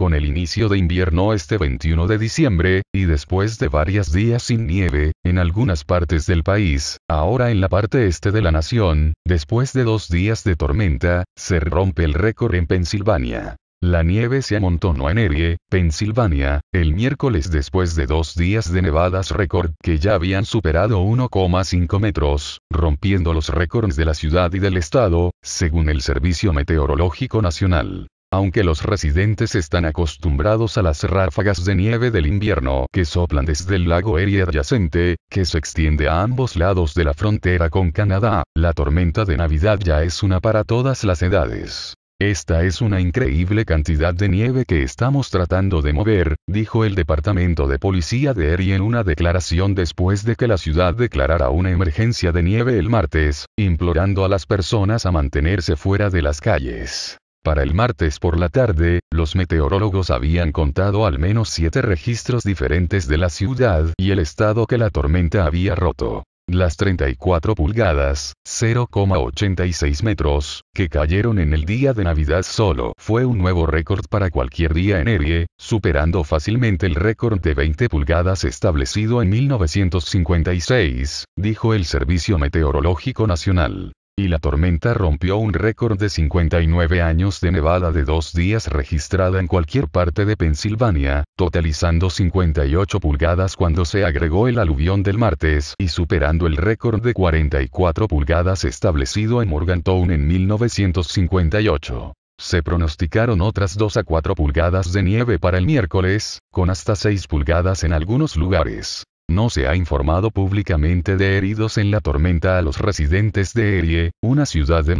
con el inicio de invierno este 21 de diciembre, y después de varios días sin nieve, en algunas partes del país, ahora en la parte este de la nación, después de dos días de tormenta, se rompe el récord en Pensilvania. La nieve se amontonó en Erie, Pensilvania, el miércoles después de dos días de nevadas récord que ya habían superado 1,5 metros, rompiendo los récords de la ciudad y del estado, según el Servicio Meteorológico Nacional. Aunque los residentes están acostumbrados a las ráfagas de nieve del invierno que soplan desde el lago Erie adyacente, que se extiende a ambos lados de la frontera con Canadá, la tormenta de Navidad ya es una para todas las edades. Esta es una increíble cantidad de nieve que estamos tratando de mover, dijo el Departamento de Policía de Erie en una declaración después de que la ciudad declarara una emergencia de nieve el martes, implorando a las personas a mantenerse fuera de las calles. Para el martes por la tarde, los meteorólogos habían contado al menos siete registros diferentes de la ciudad y el estado que la tormenta había roto. Las 34 pulgadas, 0,86 metros, que cayeron en el día de Navidad solo fue un nuevo récord para cualquier día en Erie, superando fácilmente el récord de 20 pulgadas establecido en 1956, dijo el Servicio Meteorológico Nacional y la tormenta rompió un récord de 59 años de nevada de dos días registrada en cualquier parte de Pensilvania, totalizando 58 pulgadas cuando se agregó el aluvión del martes y superando el récord de 44 pulgadas establecido en Morgantown en 1958. Se pronosticaron otras 2 a 4 pulgadas de nieve para el miércoles, con hasta 6 pulgadas en algunos lugares. No se ha informado públicamente de heridos en la tormenta a los residentes de Erie, una ciudad de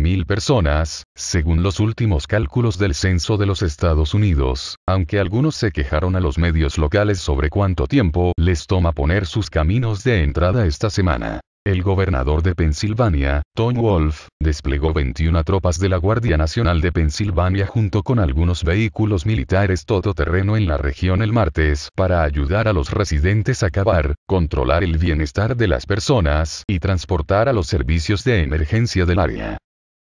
mil personas, según los últimos cálculos del censo de los Estados Unidos, aunque algunos se quejaron a los medios locales sobre cuánto tiempo les toma poner sus caminos de entrada esta semana. El gobernador de Pensilvania, Tom Wolf, desplegó 21 tropas de la Guardia Nacional de Pensilvania junto con algunos vehículos militares todoterreno en la región el martes para ayudar a los residentes a acabar, controlar el bienestar de las personas y transportar a los servicios de emergencia del área.